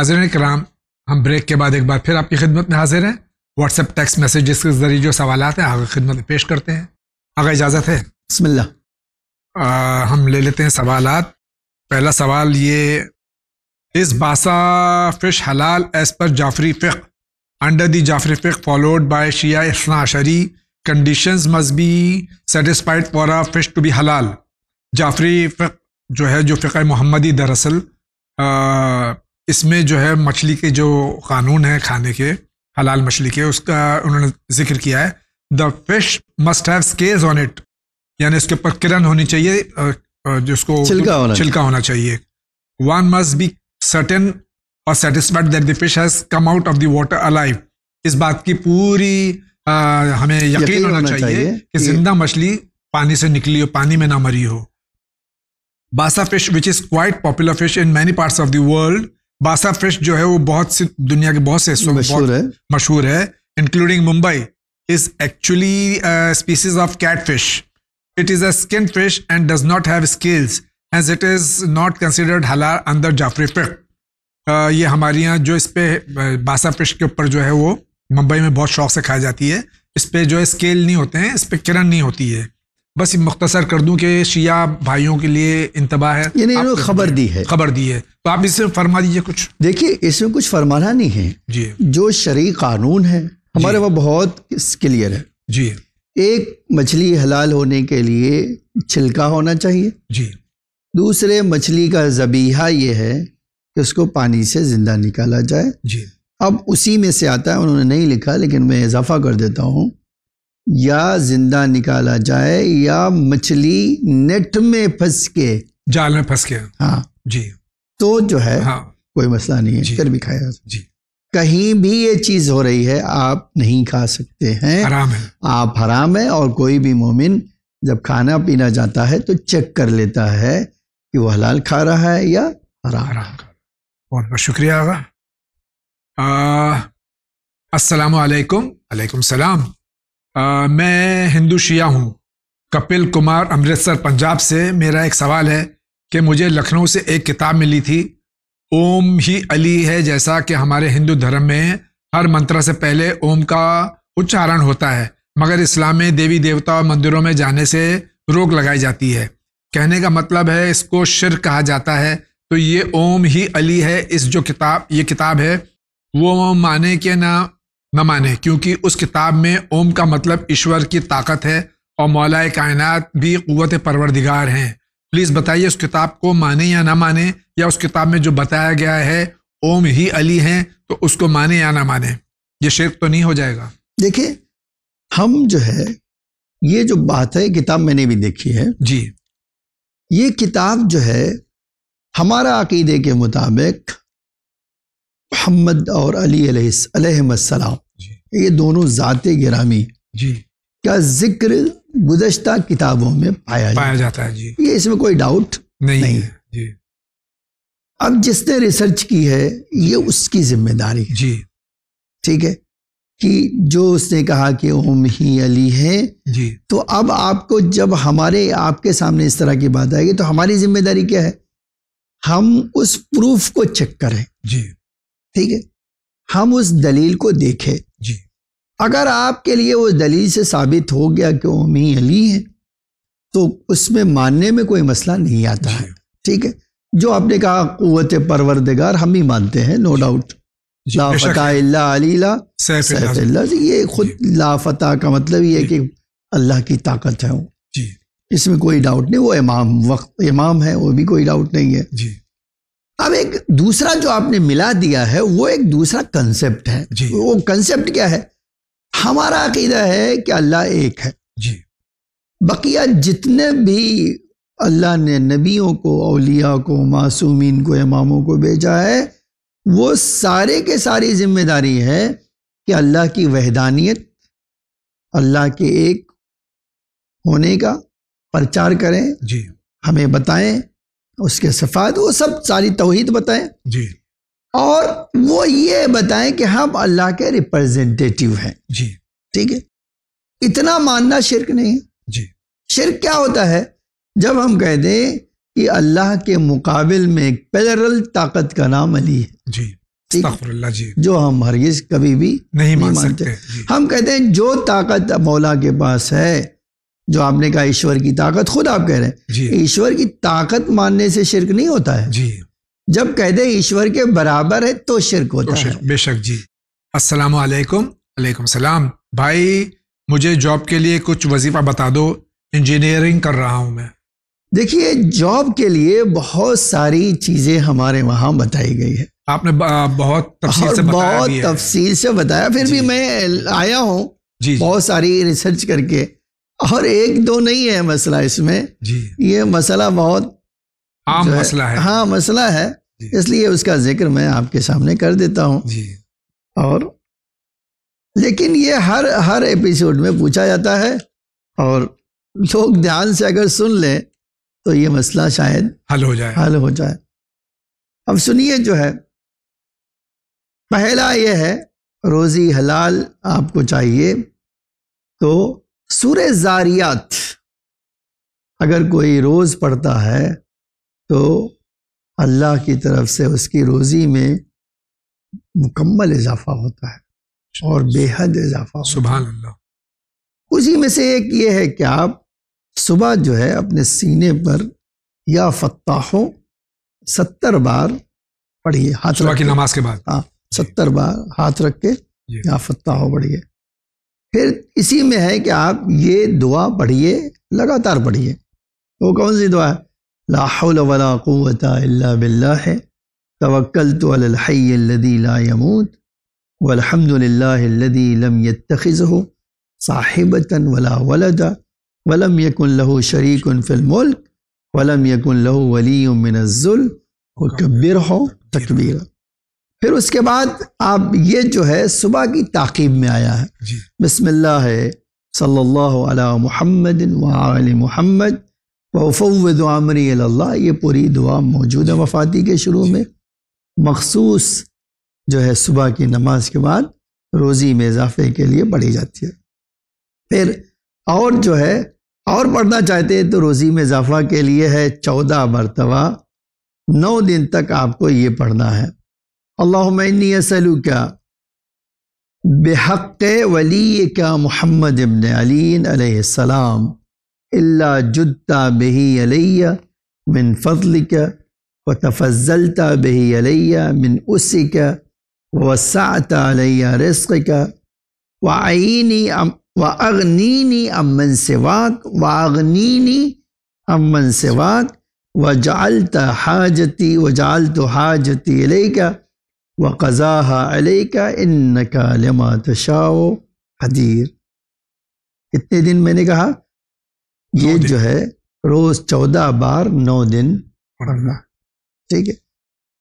नाजरन कराम हम ब्रेक के बाद एक बार फिर आपकी खिदमत में हाजिर हैं व्हाट्सएप टेक्स्ट मैसेजेस के जरिए जो सवाल हैं आगे खिदमत पेश करते हैं आगे इजाज़त है बसमिल्ला हम ले लेते हैं सवाल पहला सवाल ये इस बासा फिश हलाल एज पर जाफरी फ़िक अंडर दी जाफरी फ़िक फॉलोड बाय शिया इसना शरी condition must be satisfied for a fish to be हलाल जाफरी फ़िक जो है जो फ़िक मोहम्मदी दरअसल इसमें जो है मछली के जो कानून है खाने के हलाल मछली के उसका उन्होंने जिक्र किया है the fish must have scales on it यानी इसके ऊपर किरण होनी चाहिए जिसको छिलका होना छिलका होना चाहिए वन मस्ट बी सर्टेन और satisfied that the fish has come out of the water alive इस बात की पूरी आ, हमें यकीन, यकीन होना, होना चाहिए कि जिंदा मछली पानी से निकली हो पानी में ना मरी हो basa fish which is quite popular fish in many parts of the world basa fish जो है वो बहुत से दुनिया के बहुत से हिस्सों में मशहूर है मशहूर है including Mumbai is actually species of catfish it is a skin fish and does not have scales as it is not considered हलार अंदर जाफरी फिक ये हमारे यहाँ जो इस पे बासा फिश के ऊपर जो है वो मुंबई में बहुत शौक से खाई जाती है इस पे जो है स्केल नहीं होते हैं इस पर किरण नहीं होती है बस मुख्तसर कर दूं कि शिया भाइयों के लिए इंतबाह है यानी खबर दी है खबर दी है तो आप इसे फरमा दीजिए कुछ देखिए इसमें कुछ फरमाना नहीं है जी जो शरी कानून है हमारे वह बहुत क्लियर है जी एक मछली हलाल होने के लिए छिलका होना चाहिए जी दूसरे मछली का जबीहा यह है कि उसको पानी से ज़िंदा निकाला जाए जी अब उसी में से आता है उन्होंने नहीं लिखा लेकिन मैं इजाफा कर देता हूँ या जिंदा निकाला जाए या मछली नेट में फंस के जाल में फंस के हाँ जी तो जो है हाँ कोई मसला नहीं है फिर भी खाया जी कहीं भी ये चीज हो रही है आप नहीं खा सकते हैं हराम है आप हराम है और कोई भी मोमिन जब खाना पीना जाता है तो चेक कर लेता है कि वो हलाल खा रहा है या हराम हराम बहुत बहुत शुक्रिया आगा अस्सलाम वालेकुम सलाम आ, मैं हिंदू शिया हूँ कपिल कुमार अमृतसर पंजाब से मेरा एक सवाल है कि मुझे लखनऊ से एक किताब मिली थी ओम ही अली है जैसा कि हमारे हिंदू धर्म में हर मंत्र से पहले ओम का उच्चारण होता है मगर इस्लाम में देवी देवता और मंदिरों में जाने से रोक लगाई जाती है कहने का मतलब है इसको शिर कहा जाता है तो ये ओम ही अली है इस जो किताब ये किताब है वो माने के ना न माने क्योंकि उस किताब में ओम का मतलब ईश्वर की ताकत है और मौलाए कायनात भी क़वत परवरदिगार हैं प्लीज़ बताइए उस किताब को माने या ना माने या उस किताब में जो बताया गया है ओम ही अली हैं तो उसको माने या ना माने ये शेख तो नहीं हो जाएगा देखिए हम जो है ये जो बात है किताब मैंने भी देखी है जी ये किताब जो है हमारा अकीदे के मुताबिक मोहम्मद और अली ये दोनों ज़ात गिरामी जी का जिक्र गुजशत किताबों में पाया पाया जाता है जी ये इसमें कोई डाउट नहीं, नहीं। है जी अब जिसने रिसर्च की है ये उसकी जिम्मेदारी है जी ठीक है कि जो उसने कहा कि ओम ही अली है जी तो अब आपको जब हमारे आपके सामने इस तरह की बात आएगी तो हमारी जिम्मेदारी क्या है हम उस प्रूफ को चेक करें जी ठीक है हम उस दलील को देखें जी अगर आपके लिए उस दलील से साबित हो गया कि ओमी अली है तो उसमें मानने में कोई मसला नहीं आता है ठीक है जो आपने कहा कुत परवरदगार हम ही मानते हैं नो डाउट लाफता ये खुद लाफता का मतलब ये है कि अल्लाह की ताकत है वो इसमें कोई डाउट नहीं वो इमाम वक्त इमाम है वो भी कोई डाउट नहीं है अब एक दूसरा जो आपने मिला दिया है वो एक दूसरा कंसेप्ट है जी वो कंसेप्ट क्या है हमारा अकीदा है कि अल्लाह एक है जी बकिया जितने भी अल्लाह ने नबियों को अलिया को मासूमिन को इमामों को भेजा है वो सारे के सारी जिम्मेदारी है कि अल्लाह की वहदानियत अल्लाह के एक होने का प्रचार करें जी हमें बताएं उसके सफ़ात वो सब सारी तोहद बताएं जी और वो ये बताएं कि हम अल्लाह के रिप्रेजेंटेटिव हैं जी ठीक है इतना मानना शिरक नहीं है जी शिरक क्या होता है जब हम कह दें कि अल्लाह के मुकाबल में एक पैरल ताकत का नाम अली है जी जी जो हम हरगिज कभी भी नहीं, नहीं मान सकते हम कहते हैं जो ताकत मौला के पास है जो आपने कहा ईश्वर की ताकत खुद आप कह रहे हैं ईश्वर की ताकत मानने से शिरक नहीं होता है जी जब कहते ईश्वर के बराबर है तो शिरक होता तो है बेशक जी अस्सलाम वालेकुम वालेकुम सलाम भाई मुझे जॉब के लिए कुछ वजीफा बता दो इंजीनियरिंग कर रहा हूँ मैं देखिए जॉब के लिए बहुत सारी चीज़ें हमारे वहाँ बताई गई है आपने बहुत तफसील से बताया बहुत तफसील से बताया फिर भी मैं आया हूँ बहुत सारी रिसर्च करके और एक दो नहीं है मसला इसमें जी ये मसला बहुत आम मसला है हाँ मसला है इसलिए उसका जिक्र मैं आपके सामने कर देता हूँ और लेकिन ये हर हर एपिसोड में पूछा जाता है और लोग ध्यान से अगर सुन लें तो ये मसला शायद हल हो जाए हल हो जाए अब सुनिए जो है पहला ये है रोज़ी हलाल आपको चाहिए तो सूर्य जारियात अगर कोई रोज़ पढ़ता है तो अल्लाह की तरफ से उसकी रोज़ी में मुकम्मल इजाफा होता है और बेहद इजाफा सुबह अल्लाह उसी में से एक ये है कि आप सुबह जो है अपने सीने पर या फत्ताहो सत्तर बार पढ़िए हाथ की नमाज के बाद हाँ सत्तर बार हाथ रख के या फत्ताहो पढ़िए फिर इसी में है कि आप ये दुआ पढ़िए लगातार पढ़िए वो कौन सी दुआ है लाहौल बिल्ला है तवक्ल तो अलहैदी लामूत वलहमदिल्लादी लम यतखज़ हो साहिबतन वला वलदा वलम यकुन लहू शरीकन फिलमुल्क वलम यकुन लहू वली मिनज़ुल व कब्बिर हो तकबीरा फिर उसके बाद आप ये जो है सुबह की ताकीब में आया है बसमिल्ल है सल्लल्लाहु अलैहि मोहम्मद वाल मोहम्मद वफ़वद ये पूरी दुआ मौजूद है वफाती के शुरू में मखसूस जो है सुबह की नमाज के बाद रोज़ी में इजाफे के लिए पढ़ी जाती है फिर और जो है और पढ़ना चाहते हैं तो रोज़ी में इजाफा के लिए है चौदह मरतबा नौ दिन तक आपको ये पढ़ना है اللهم إني أسألك بحق وليك محمد بن علي عليه السلام إلا جدت به إلي من فضلك وتفزلت به إلي من أسك ووسعت علي رزقك وعيني وأغنيني من سواك وأغنيني عن من سواك وجعلت حاجتي وجعلت حاجتي إليك व कज़ाहा का इन लमा तशाओ हदीर कितने दिन मैंने कहा ये जो है रोज़ चौदह बार नौ दिन पढ़ना ठीक है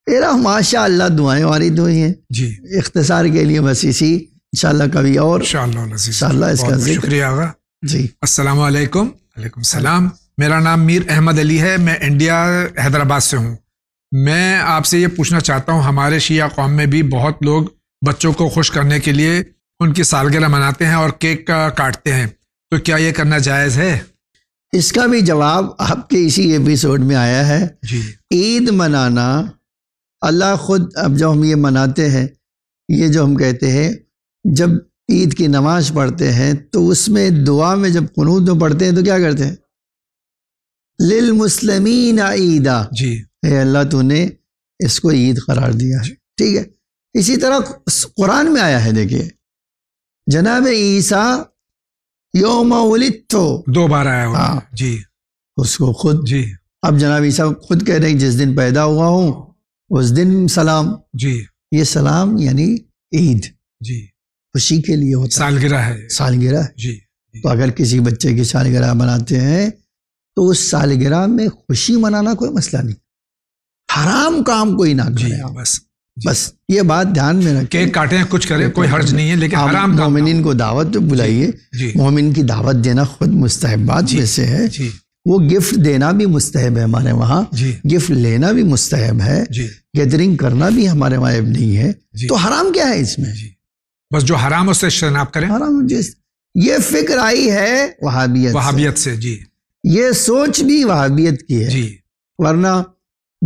तेरा माशा अल्लाह दुआएं वारी दुआ हैं जी इख्तसार के लिए बस इसी इंशाल्लाह कभी और इंशाल्लाह इसका शुक्रिया जी अस्सलाम वालेकुम वालेकुम सलाम मेरा नाम मीर अहमद अली है मैं इंडिया हैदराबाद से हूँ मैं आपसे ये पूछना चाहता हूँ हमारे शिया कौम में भी बहुत लोग बच्चों को खुश करने के लिए उनकी सालगिरह मनाते हैं और केक का काटते हैं तो क्या ये करना जायज़ है इसका भी जवाब आपके इसी एपिसोड में आया है ईद मनाना अल्लाह खुद अब जो हम ये मनाते हैं ये जो हम कहते हैं जब ईद की नमाज़ पढ़ते हैं तो उसमें दुआ में जब कनूद में पढ़ते हैं तो क्या करते हैं लिल मुसलमीन ईदा जी अल्लाह तूने इसको ईद करार दिया है ठीक है इसी तरह कुरान में आया है देखिए जनाब ईसा योम तो दो बार आया हाँ जी उसको खुद जी अब जनाब ईसा खुद कह रहे हैं जिस दिन पैदा हुआ हूँ उस दिन सलाम जी ये सलाम यानी ईद जी खुशी के लिए होता सालगिरह है सालगिरह जी, जी तो अगर किसी बच्चे की सालगिरह मनाते हैं तो उस सालगिरह में खुशी मनाना कोई मसला नहीं हराम काम कोई ना करे बस बस ये बात ध्यान में रखें केक काटें कुछ करें कोई हर्ज नहीं है लेकिन हराम मोमिन को दावत तो बुलाइए मोमिन की दावत देना खुद मुस्तहबात में से है वो गिफ्ट देना भी मुस्तहब है हमारे वहाँ गिफ्ट लेना भी मुस्तहब है गैदरिंग करना भी हमारे वहाँ नहीं है तो हराम क्या है इसमें बस जो हराम उससे शनाब करें हराम ये फिक्र आई है वहाबियत वहाबियत से जी ये सोच भी वहाबियत की है जी वरना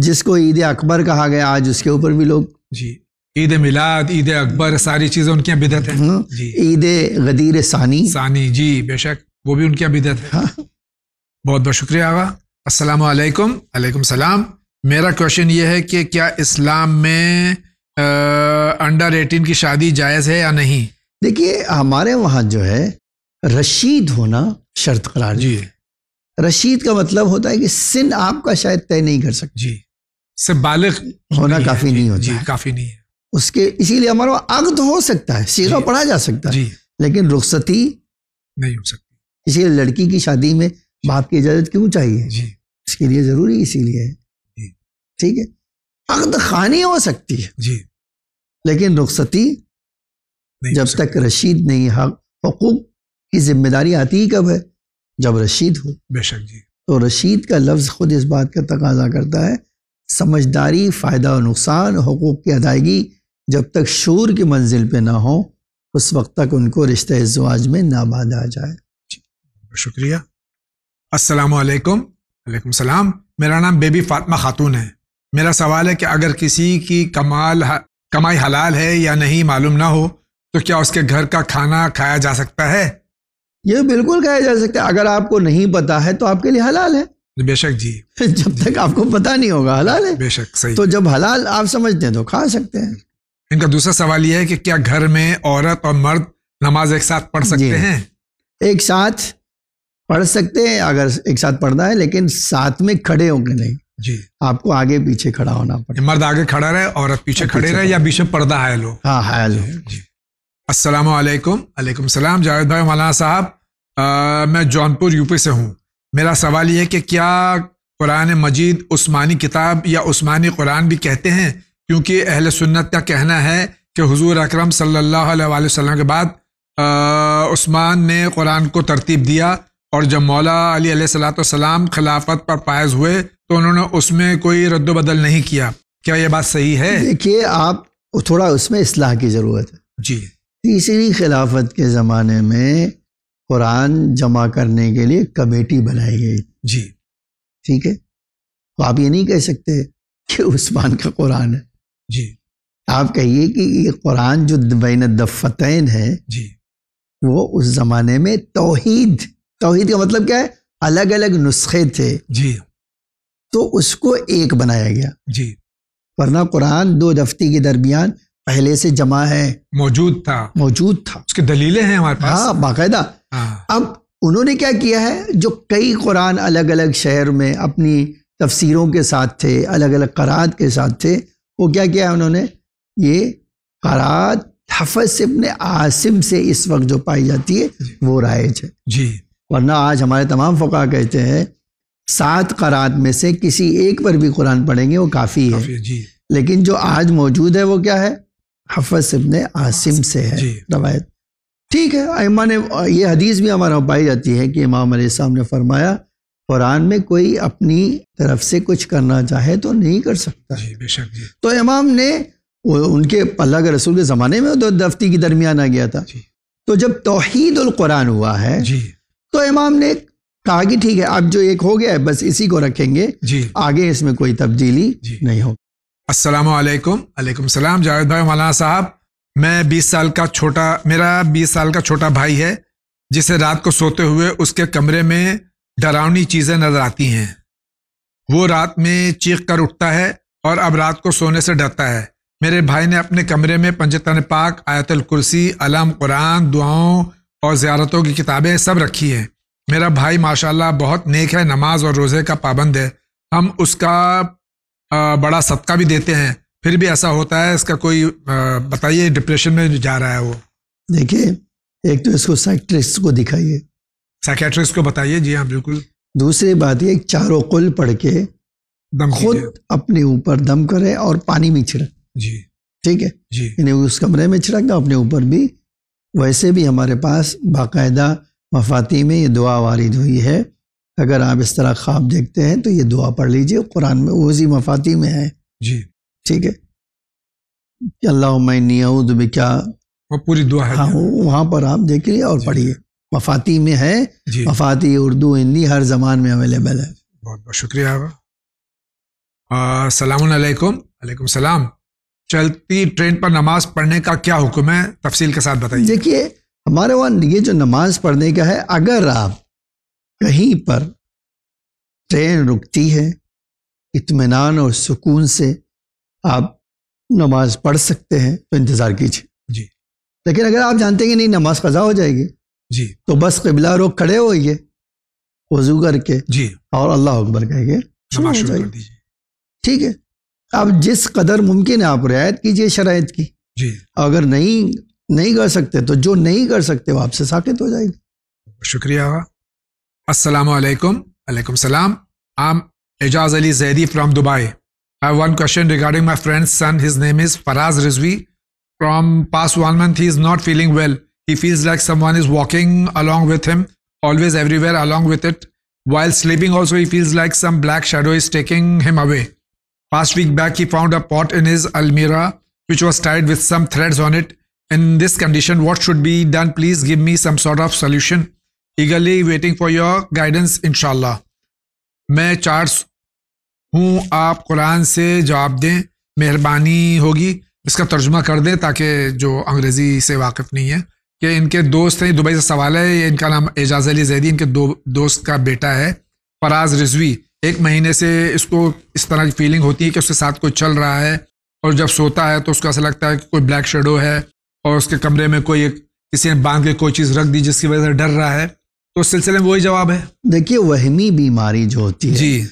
जिसको ईद अकबर कहा गया आज उसके ऊपर भी लोग जी ईद मिलाद ईद अकबर सारी चीजें उनके बिदत है हम्म। ईद गदीर सानी सानी जी बेशक वो भी उनके बिदत है हाँ। बहुत बहुत शुक्रिया आगा वालेकुम सलाम मेरा क्वेश्चन ये है कि क्या इस्लाम में आ, अंडर एटीन की शादी जायज़ है या नहीं देखिए हमारे वहाँ जो है रशीद होना शर्त करार जी है रशीद का मतलब होता है कि सिन आपका शायद तय नहीं कर सकते जी से बालिग होना नहीं काफी नहीं होता जी, काफी नहीं है उसके इसीलिए हमारा अग्द हो सकता है सीधा पढ़ा जा सकता है लेकिन रुखसती नहीं हो सकती इसीलिए लड़की की शादी में बाप की इजाजत क्यों चाहिए जी इसके लिए जरूरी इसीलिए है ठीक है अकद खानी हो सकती है जी लेकिन रुखसती जब तक रशीद नहीं हकूक की जिम्मेदारी आती ही कब है जब रशीद हो बेशक जी तो रशीद का लफ्ज़ खुद इस बात का तकाजा करता है समझदारी फ़ायदा और नुकसान हकूक़ की अदायगी जब तक शूर की मंजिल पर ना हो उस वक्त तक उनको रिश्ते इजवाज में ना बांधा जाए शुक्रिया असलकम सलाम मेरा नाम बेबी फातमा खातून है मेरा सवाल है कि अगर किसी की कमाल कमाई हलाल है या नहीं मालूम ना हो तो क्या उसके घर का खाना खाया जा सकता है ये बिल्कुल कहा जा सकता है अगर आपको नहीं पता है तो आपके लिए हलाल है बेशक जी जब तक आपको पता नहीं होगा हलाल है बेशक सही तो जब हलाल आप समझते हैं तो खा सकते हैं इनका दूसरा सवाल यह है कि क्या घर में औरत और मर्द नमाज एक साथ पढ़ सकते हैं एक साथ पढ़ सकते हैं अगर एक साथ पढ़ना है लेकिन साथ में खड़े होंगे नहीं जी आपको आगे पीछे खड़ा होना पड़ेगा मर्द आगे खड़ा रहे औरत पीछे खड़े रहे या बीच में पर्दा हायल हो हाँ हायल हो जी अस्सलाम वालेकुम अलैकुम सलाम जावेद भाई मौलाना साहब मैं जौनपुर यूपी से हूँ मेरा सवाल ये कि क्या कुरान मजीद उस्मानी किताब या उस्मानी कुरान भी कहते हैं क्योंकि अहल सुन्नत का कहना है कि हुजूर अकरम सल्लल्लाहु अलैहि वसल्लम के बाद आ, उस्मान ने कुरान को तरतीब दिया और जब मौला अली सलाम खिलाफत पर पायज हुए तो उन्होंने उसमें कोई रद्दबदल नहीं किया क्या यह बात सही है देखिए आप थोड़ा उसमें इसलाह की ज़रूरत है जी तीसरी खिलाफत के ज़माने में कुरान जमा करने के लिए कमेटी बनाई गई जी ठीक है तो आप ये नहीं कह सकते कि उस्मान का कुरान है जी आप कहिए कि ये कुरान जो बैन दफ़तैन है जी वो उस ज़माने में तोहीद तोहीद का मतलब क्या है अलग अलग नुस्खे थे जी तो उसको एक बनाया गया जी वरना कुरान दो दफ्ती के दरमियान पहले से जमा है मौजूद था मौजूद था उसकी दलीलें हैं हमारे पास हाँ बाकायदा हाँ। अब उन्होंने क्या किया है जो कई कुरान अलग अलग शहर में अपनी तफसीरों के साथ थे अलग अलग करात के साथ थे वो क्या किया है उन्होंने ये करात हफस इबन आसिम से इस वक्त जो पाई जाती है वो राइज है जी वरना आज हमारे तमाम फका कहते हैं सात करात में से किसी एक पर भी कुरान पढ़ेंगे वो काफ़ी है जी। लेकिन जो आज मौजूद है वो क्या है हफस इबन आसिम से है रवायत ठीक है अमा ने ये हदीस भी हमारा पाई जाती है कि इमाम साहब ने फरमाया कुरान में कोई अपनी तरफ से कुछ करना चाहे तो नहीं कर सकता जी, बेशक जी। तो इमाम ने उनके अल्लाह के रसूल के ज़माने में तो दफ्ती के दरमियान आ गया था तो जब तोहद कुरान हुआ है तो इमाम ने कहा कि ठीक है अब जो एक हो गया है बस इसी को रखेंगे आगे इसमें कोई तब्दीली नहीं होगी अस्सलाम वालेकुम अलैकुम सलाम जावेद भाई मौलाना साहब मैं 20 साल का छोटा मेरा 20 साल का छोटा भाई है जिसे रात को सोते हुए उसके कमरे में डरावनी चीज़ें नजर आती हैं वो रात में चीख कर उठता है और अब रात को सोने से डरता है मेरे भाई ने अपने कमरे में पंजतन पाक आयतल कुर्सी अलम कुरान दुआओं और ज़्यारतों की किताबें सब रखी हैं मेरा भाई माशाल्लाह बहुत नेक है नमाज और रोज़े का पाबंद है हम उसका बड़ा सदका भी देते हैं फिर भी ऐसा होता है इसका कोई बताइए डिप्रेशन में जा रहा है वो देखिए एक तो इसको साइट्रिस्ट को दिखाइए साइकेट्रिस्ट को बताइए जी हाँ बिल्कुल दूसरी बात ये चारों कुल पढ़ के दम खुद अपने ऊपर दम करे और पानी में छिड़क जी ठीक है जी इन्हें उस कमरे में छिड़क दो अपने ऊपर भी वैसे भी हमारे पास बाकायदा मफाती में ये दुआ वारिद हुई है अगर आप इस तरह ख्वाब देखते हैं तो ये दुआ पढ़ लीजिए कुरान में उसी मफाती में है जी ठीक है कि अल्लाह मैनी क्या वो पूरी दुआ है हाँ वहाँ पर आप देखिए और पढ़िए मफाती में है मफाती उर्दू हिंदी हर जबान में अवेलेबल है बहुत बहुत शुक्रिया सलामकुम सलाम चलती ट्रेन पर नमाज पढ़ने का क्या हुक्म है तफसील के साथ बताइए देखिए हमारे वहाँ ये जो नमाज पढ़ने का है अगर आप कहीं पर ट्रेन रुकती है इतमान और सुकून से आप नमाज पढ़ सकते हैं तो इंतज़ार कीजिए जी लेकिन अगर आप जानते हैं कि नहीं नमाज कज़ा हो जाएगी जी तो बस कबिला रोक खड़े होइए वजू करके जी और अल्लाह अकबर कहिए ठीक है अब जिस कदर मुमकिन है आप रियायत कीजिए शरात की जी अगर नहीं नहीं कर सकते तो जो नहीं कर सकते वो आपसे साकित हो जाएगी शुक्रिया Assalamu alaikum. Alaikum salam. I'm Ejaz Ali Zaidi from Dubai. I have one question regarding my friend's son. His name is Faraz Rizvi. From past one month, he is not feeling well. He feels like someone is walking along with him, always everywhere along with it. While sleeping, also, he feels like some black shadow is taking him away. Past week back, he found a pot in his Almira which was tied with some threads on it. In this condition, what should be done? Please give me some sort of solution. Eagerly waiting for your guidance इनशाला मैं चार हूँ आप कुरान से जवाब दें मेहरबानी होगी इसका तर्जुमा कर दें ताकि जो अंग्रेज़ी से वाकिफ़ नहीं है कि इनके दोस्त हैं दुबई से सवाल है ये इनका नाम एजाज अली जैदी इनके दो दोस्त का बेटा है फराज रिजवी एक महीने से इसको इस तरह की फीलिंग होती है कि उसके साथ कोई चल रहा है और जब सोता है तो उसको ऐसा लगता है कि कोई ब्लैक शेडो है और उसके कमरे में कोई एक किसी ने बांध के कोई चीज़ रख दी जिसकी वजह से डर रहा है तो उस सिलसिले में वही जवाब है देखिए वहमी बीमारी जो होती है जी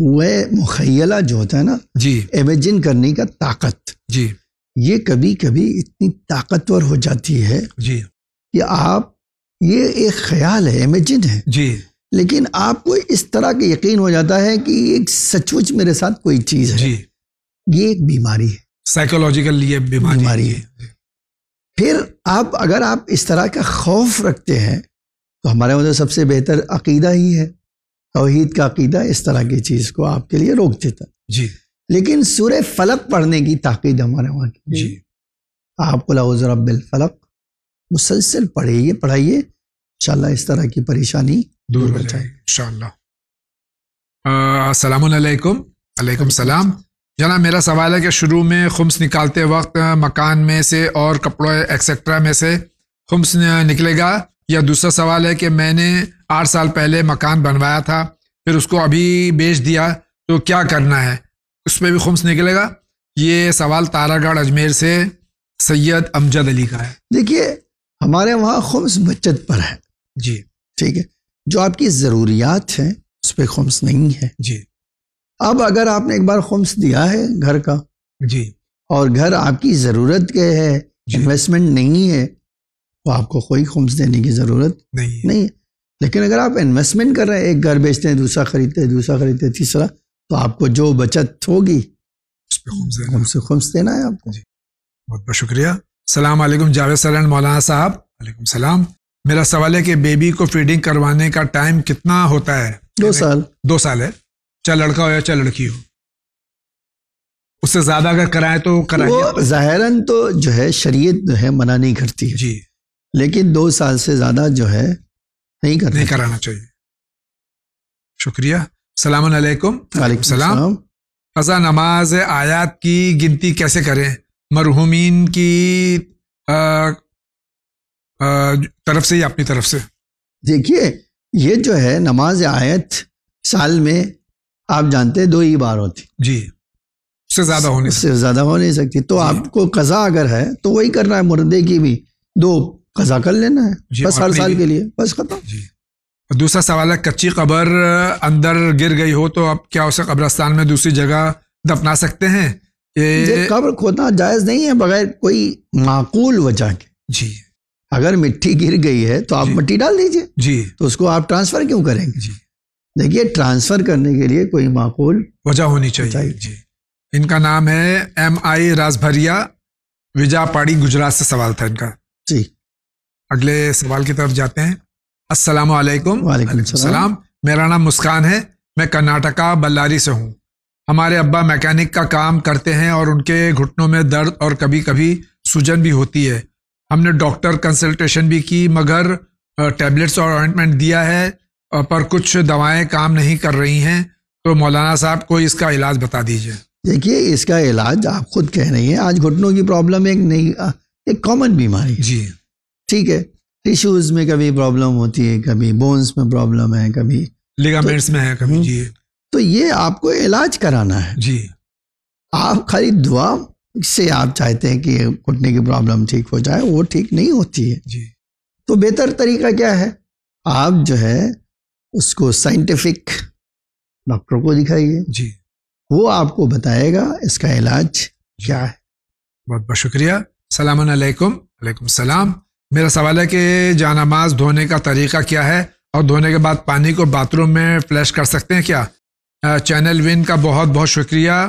वह मुखला जो होता है ना जी इमेजिन करने का ताकत जी ये कभी कभी इतनी ताकतवर हो जाती है जी कि आप ये एक ख्याल है इमेजिन है जी लेकिन आपको इस तरह का यकीन हो जाता है कि एक सचमुच मेरे साथ कोई चीज है जी ये एक बीमारी है साइकोलॉजिकल ये बीमारी, बीमारी है फिर आप अगर आप इस तरह का खौफ रखते हैं तो हमारे उधर सबसे बेहतर अकीदा ही है तोहहीद का अकीदा इस तरह की चीज़ को आपके लिए रोक देता जी लेकिन सुर फलक पढ़ने की ताकीद हमारे वहाँ की जी आप रबिल फलक मुसलसल पढ़िए पढ़ाइए इंशाल्लाह इस तरह की परेशानी दूर हो जाए इंशाल्लाह अलैकुम सलाम जना मेरा सवाल है कि शुरू में खुम्स निकालते वक्त मकान में से और कपड़ों एक्सेट्रा में से खुम्स निकलेगा या दूसरा सवाल है कि मैंने आठ साल पहले मकान बनवाया था फिर उसको अभी बेच दिया तो क्या करना है उसमें भी खुम्स निकलेगा ये सवाल तारागढ़ अजमेर से सैयद अमजद अली का है देखिए हमारे वहाँ खुम्स बचत पर है जी ठीक है जो आपकी ज़रूरियात हैं उस पर खुम्स नहीं है जी अब अगर आपने एक बार खुम्स दिया है घर का जी और घर आपकी ज़रूरत के है इन्वेस्टमेंट नहीं है तो आपको कोई खुम्स देने की ज़रूरत नहीं नहीं लेकिन अगर आप इन्वेस्टमेंट कर रहे हैं एक घर बेचते हैं दूसरा खरीदते हैं दूसरा खरीदते हैं तीसरा तो आपको जो बचत होगी उस पर खुम्स देना खुम्स देना है आपको जी बहुत बहुत शुक्रिया सलाम अलैकुम जावेद सर एंड मौलाना साहब वालेकुम सलाम मेरा सवाल है कि बेबी को फीडिंग करवाने का टाइम कितना होता है दो साल दो साल है चाहे लड़का हो या चाहे लड़की हो उससे ज्यादा अगर कराए तो कराएं जाहिरन तो जो है शरीयत जो है मना नहीं करती है जी लेकिन दो साल से ज़्यादा जो है नहीं करना नहीं कराना चाहिए शुक्रिया सलामकुम सलाम क़ज़ा नमाज आयात की गिनती कैसे करें मरहूमिन की आ, आ, तरफ से या अपनी तरफ से देखिए ये जो है नमाज आयत साल में आप जानते हैं दो ही बार होती जी उससे ज़्यादा होने उससे ज़्यादा हो नहीं सकती तो आपको कज़ा अगर है तो वही करना है मुर्दे की भी दो कजा कर लेना है बस हर साल के लिए बस खत्म दूसरा सवाल है कच्ची कबर अंदर गिर गई हो तो आप क्या उसे कब्रस्तान में दूसरी जगह दफना सकते हैं ये कब्र खोदना जायज नहीं है बगैर कोई माकूल वजह के जी अगर मिट्टी गिर गई है तो आप मिट्टी डाल दीजिए जी तो उसको आप ट्रांसफर क्यों करेंगे जी देखिए ट्रांसफर करने के लिए कोई माकूल वजह होनी चाहिए, चाहिए। जी इनका नाम है एम आई राजभरिया विजापाड़ी गुजरात से सवाल था इनका जी अगले सवाल की तरफ जाते हैं अस्सलाम वालेकुम सलाम मेरा नाम मुस्कान है मैं कर्नाटका बल्लारी से हूँ हमारे अब्बा मैकेनिक का काम करते हैं और उनके घुटनों में दर्द और कभी कभी सूजन भी होती है हमने डॉक्टर कंसल्टेशन भी की मगर टैबलेट्स और ऑइंटमेंट दिया है पर कुछ दवाएं काम नहीं कर रही हैं तो मौलाना साहब को इसका इलाज बता दीजिए देखिए इसका इलाज आप खुद कह रही हैं आज घुटनों की प्रॉब्लम एक नई एक कॉमन बीमारी जी ठीक है टिश्यूज में कभी प्रॉब्लम होती है कभी बोन्स में प्रॉब्लम है कभी लिगामेंट्स तो, में है कभी हम्म। जी तो ये आपको इलाज कराना है जी आप खाली दुआ से आप चाहते हैं कि घुटने की प्रॉब्लम ठीक हो जाए वो ठीक नहीं होती है जी तो बेहतर तरीका क्या है आप जो है उसको साइंटिफिक डॉक्टर को दिखाइए जी वो आपको बताएगा इसका इलाज क्या है बहुत बहुत शुक्रिया सलाम अलैकुम सलाम मेरा सवाल है कि जानमाज धोने का तरीका क्या है और धोने के बाद पानी को बाथरूम में फ्लैश कर सकते हैं क्या चैनल विन का बहुत बहुत शुक्रिया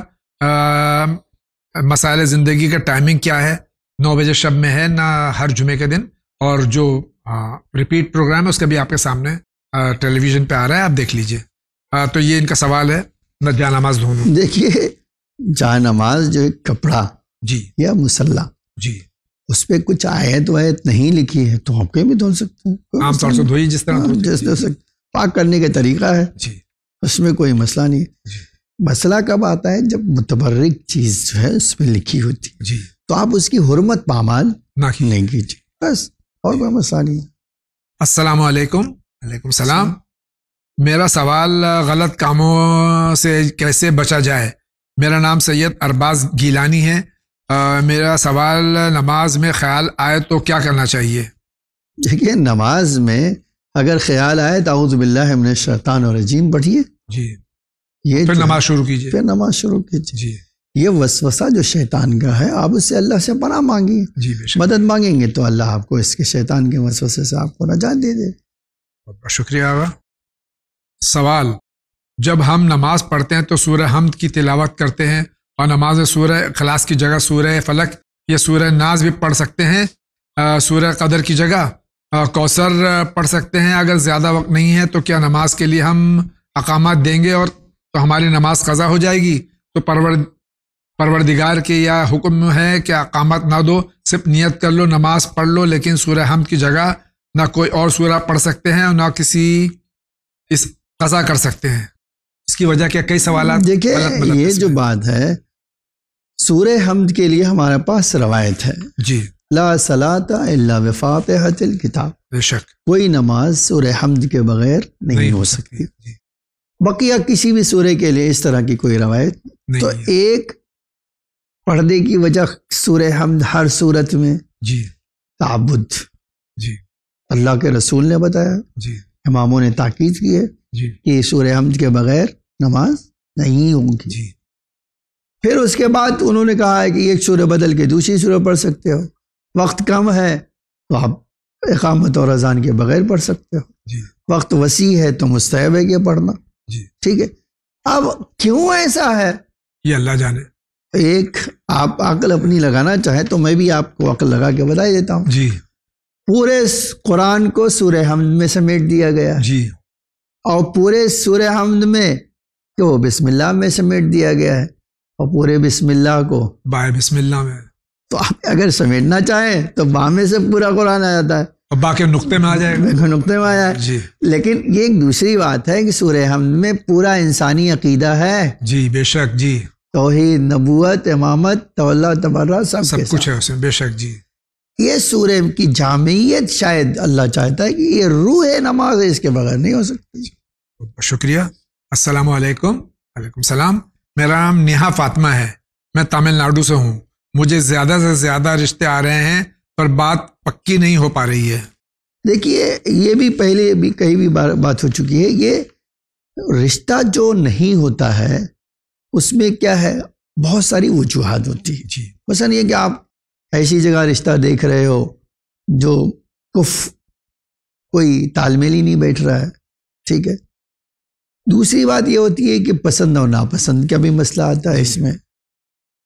मसाले ज़िंदगी का टाइमिंग क्या है नौ बजे शब में है ना हर जुमे के दिन और जो आ, रिपीट प्रोग्राम है उसका भी आपके सामने टेलीविज़न पे आ रहा है आप देख लीजिए तो ये इनका सवाल है जान नमाज धोना देखिए नमाज जो कपड़ा जी या मुसल्ला जी उस पर कुछ आयत वायत नहीं लिखी है तो आपके भी धुल सकते हैं जिस तरह जिस तरह पाक करने का तरीका है उसमें कोई मसला नहीं मसला कब आता है जब मुतबरक चीज़ जो है उसमें लिखी होती है तो आप उसकी हरमत पामाल नहीं कीजिए बस और कोई मसला नहीं अस्सलाम सलाम मेरा सवाल गलत कामों से कैसे बचा जाए मेरा नाम सैयद अरबाज गीलानी है मेरा सवाल नमाज में ख्याल आए तो क्या करना चाहिए देखिए नमाज में अगर ख्याल आए हमने शैतान और अजीम पढ़िए जी ये फिर नमाज शुरू कीजिए फिर नमाज शुरू कीजिए जी ये वसवसा जो शैतान का है आप उससे अल्लाह से पना मांगिए जी मदद मांगेंगे तो अल्लाह आपको इसके शैतान के वसवसे से आपको नजात दे दे बहुत शुक्रिया आगा सवाल जब हम नमाज पढ़ते हैं तो सूर्य हमद की तिलावत करते हैं और नमाज सूर खलास की जगह सूर फलक या सूर नाज भी पढ़ सकते हैं सूर कदर की जगह कौसर पढ़ सकते हैं अगर ज़्यादा वक्त नहीं है तो क्या नमाज के लिए हम अकाम देंगे और तो हमारी नमाज कज़ा हो जाएगी तो परवर परवरदिगार के या हुक्म है कि अकामत ना दो सिर्फ नियत कर लो नमाज पढ़ लो लेकिन सूर हम की जगह ना कोई और सूर पढ़ सकते हैं और ना किसी इस कज़ा कर सकते हैं इसकी वजह क्या कई सवाल देखिए ये जो बात है सूर हमद के लिए हमारे पास रवायत है जी ला सलाता इल्ला वफातहतिल किताब बेशक कोई नमाज सूर हमद के बगैर नहीं, नहीं हो सकती, बकिया किसी भी सूर्य के लिए इस तरह की कोई रवायत तो एक पर्दे की वजह सूर हमद हर सूरत में जी ताबुद जी अल्लाह के रसूल ने बताया जी इमामों ने ताकीद किए है कि सूर हमद के बगैर नमाज नहीं होगी जी फिर उसके बाद उन्होंने कहा है कि एक सूर्य बदल के दूसरी सूर्य पढ़ सकते हो वक्त कम है तो आप एकामत और अजान के बगैर पढ़ सकते हो वक्त वसी है तो मुस्तैब है के पढ़ना ठीक है अब क्यों ऐसा है ये अल्लाह जाने एक आप अकल अपनी लगाना चाहे तो मैं भी आपको अकल लगा के बता देता हूँ जी पूरे कुरान को सूर्य हमद में समेट दिया गया जी और पूरे सूर्य हमद में तो बिस्मिल्लाह में समेट दिया गया है और पूरे बिस्मिल्लाह को बाय बिस्मिल्लाह में तो आप अगर समेटना चाहें तो बा में से पूरा कुरान आ जाता है और बाकी नुक्ते में आ जाएगा नुक्ते में आया जी लेकिन ये एक दूसरी बात है कि सूर्य हम में पूरा इंसानी अकीदा है जी बेशक जी तोहहीद नबूत इमामत तोल्ला तबर्रा सब, सब कुछ है उसमें बेशक जी ये सूर्य की जामियत शायद अल्लाह चाहता है कि ये रूह है नमाज इसके बगैर नहीं हो सकती शुक्रिया असलकम सलाम मेरा नाम नेहा फातिमा है मैं तमिलनाडु से हूँ मुझे ज़्यादा से ज़्यादा रिश्ते आ रहे हैं पर बात पक्की नहीं हो पा रही है देखिए ये भी पहले भी कई भी बात हो चुकी है ये रिश्ता जो नहीं होता है उसमें क्या है बहुत सारी वजूहत होती है जी वैसा नहीं है कि आप ऐसी जगह रिश्ता देख रहे हो जो कुफ कोई तालमेल ही नहीं बैठ रहा है ठीक है दूसरी बात यह होती है कि पसंद और नापसंद का भी मसला आता है इसमें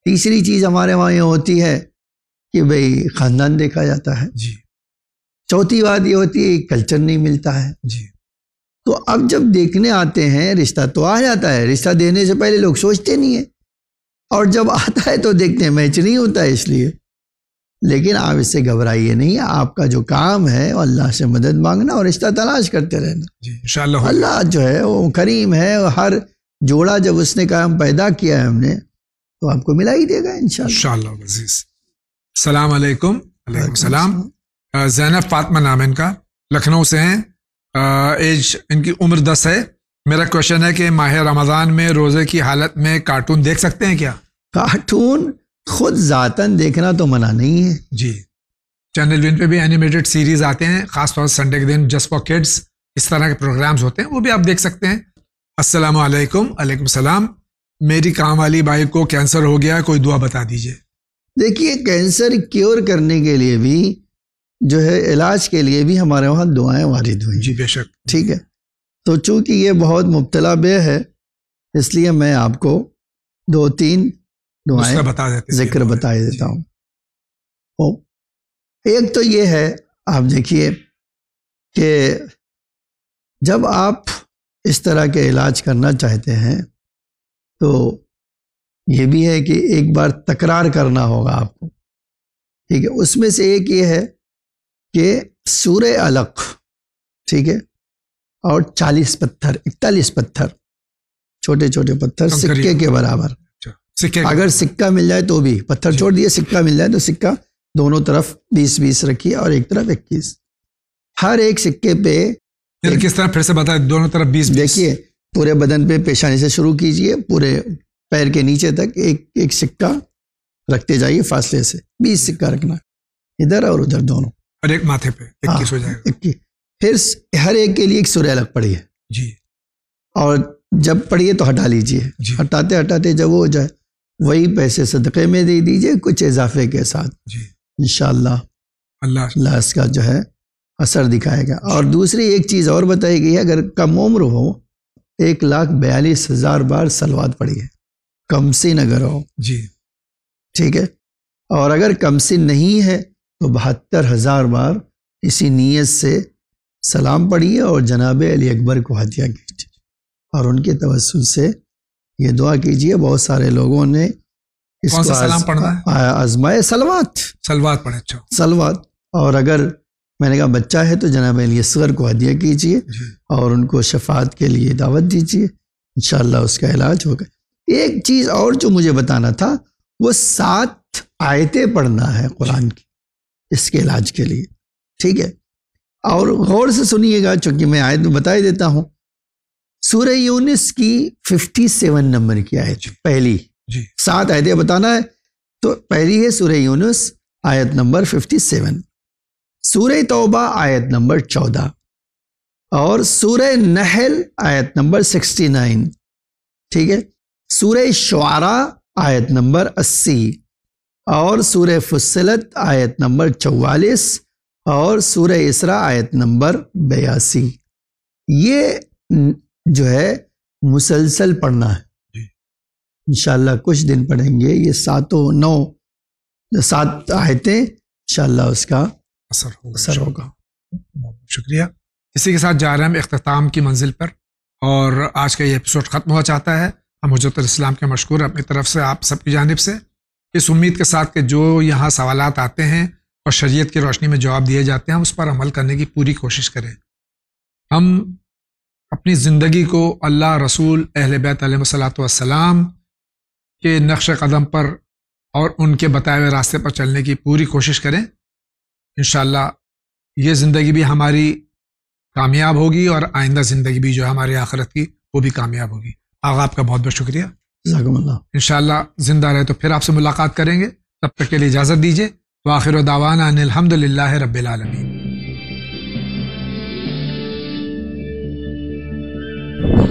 तीसरी चीज़ हमारे वहाँ ये होती है कि भाई ख़ानदान देखा जाता है जी चौथी बात ये होती है कल्चर नहीं मिलता है जी तो अब जब देखने आते हैं रिश्ता तो आ जाता है रिश्ता देने से पहले लोग सोचते नहीं है और जब आता है तो देखते हैं मैच नहीं होता है इसलिए लेकिन आप इससे घबराइए नहीं आपका जो काम है अल्लाह से मदद मांगना और रिश्ता तलाश करते रहना अल्लाह जो है वो करीम है हर जोड़ा जब उसने काम पैदा किया है हमने तो आपको मिला ही देगा इन सलाम सलाम जैनब फातमा नाम इनका लखनऊ से हैं एज इनकी उम्र दस है मेरा क्वेश्चन है कि माह रमज़ान में रोज़े की हालत में कार्टून देख सकते हैं क्या कार्टून खुद जातन देखना तो मना नहीं है जी चैनल विन पे भी एनिमेटेड सीरीज आते हैं खासतौर संडे के दिन जस्ट फॉर किड्स इस तरह के प्रोग्राम्स होते हैं वो भी आप देख सकते हैं अस्सलाम वालेकुम सलाम मेरी काम वाली बाइक को कैंसर हो गया कोई दुआ बता दीजिए देखिए कैंसर क्योर करने के लिए भी जो है इलाज के लिए भी हमारे वहाँ दुआएं वारिद हुई जी बेशक ठीक है तो चूंकि ये बहुत मुबतला बे है इसलिए मैं आपको दो तीन दुआएं बता देते जिक्र बता देता हूँ ओ एक तो ये है आप देखिए कि जब आप इस तरह के इलाज करना चाहते हैं तो ये भी है कि एक बार तकरार करना होगा आपको ठीक है उसमें से एक ये है कि सूर्य अलक ठीक है और चालीस पत्थर इकतालीस पत्थर छोटे छोटे पत्थर सिक्के के बराबर सिक्के अगर सिक्का मिल जाए तो भी पत्थर छोड़ दिए सिक्का मिल जाए तो सिक्का दोनों तरफ बीस बीस रखिए और एक तरफ इक्कीस हर एक सिक्के पे एक, किस तरह फिर से बताए दोनों तरफ बीस देखिए पूरे बदन पे पेशानी से शुरू कीजिए पूरे पैर के नीचे तक एक एक सिक्का रखते जाइए फासले से बीस सिक्का रखना इधर और उधर दोनों और एक माथे पे इक्कीस हो हाँ, जाएगा फिर हर एक के लिए एक सूर्य अलग पड़ी है जी और जब पड़िए तो हटा लीजिए हटाते हटाते जब वो हो जाए वही पैसे सदक़े में दे दीजिए कुछ इजाफे के साथ जी इन अल्लाह इसका जो है असर दिखाएगा और दूसरी एक चीज़ और बताई गई है अगर कम उम्र हो एक लाख बयालीस हज़ार बार सलवाद पड़ी है कमसिन अगर हो जी ठीक है और अगर कम सिन नहीं है तो बहत्तर हज़ार बार इसी नीयत से सलाम पढ़िए और जनाब अली अकबर को हत्या कीजिए और उनके तवसल से ये दुआ कीजिए बहुत सारे लोगों ने इसको सलाम पढ़ना है आजमाए सलवात सलवात पढ़े अच्छा सलवात और अगर मैंने कहा बच्चा है तो जनाब असगर को हदिया कीजिए और उनको शफात के लिए दावत दीजिए इन उसका इलाज होगा एक चीज़ और जो मुझे बताना था वो सात आयतें पढ़ना है कुरान की इसके इलाज के लिए ठीक है और गौर से सुनिएगा चूंकि मैं आयत में बता ही देता हूँ सूर्य यूनिस की सेवन नंबर की आयत पहली जी सात आयतें बताना है तो पहली है सूर्य यूनिस आयत नंबर फिफ्टी सेवन सूर्य तोबा आयत नंबर चौदह और सूर्य नहल आयत नंबर सिक्सटी नाइन ठीक है सूर्य शुआरा आयत नंबर अस्सी और सूर्य फुसलत आयत नंबर 44 और सूर्य इसरा आयत नंबर बयासी ये जो है मुसलसल पढ़ना है इनशाला कुछ दिन पढ़ेंगे ये सातों नौ सात आयतें इनशाला उसका असर होगा असर होगा शुक्रिया इसी के साथ जा रहे हैं हम अख्ताम की मंजिल पर और आज का ये एपिसोड ख़त्म हो जाता है हम हजरत इस्लाम के मशहूर अपनी तरफ से आप सबकी जानब से इस उम्मीद के साथ कि जो यहाँ सवाल आते हैं और शरीयत की रोशनी में जवाब दिए जाते हैं उस पर अमल करने की पूरी कोशिश करें हम अपनी ज़िंदगी को अल्लाह रसूल अहल बैत सलाम के नक्श कदम पर और उनके बताए हुए रास्ते पर चलने की पूरी कोशिश करें इन ये ज़िंदगी भी हमारी कामयाब होगी और आइंदा ज़िंदगी भी जो हमारी आखिरत की वो भी कामयाब होगी आगा आपका बहुत बहुत शुक्रिया इन ज़िंदा रहे तो फिर आपसे मुलाकात करेंगे तब तक के लिए इजाज़त दीजिए तो आखिर दावाना अनिलहमदिल्ला रबालमी Thank you.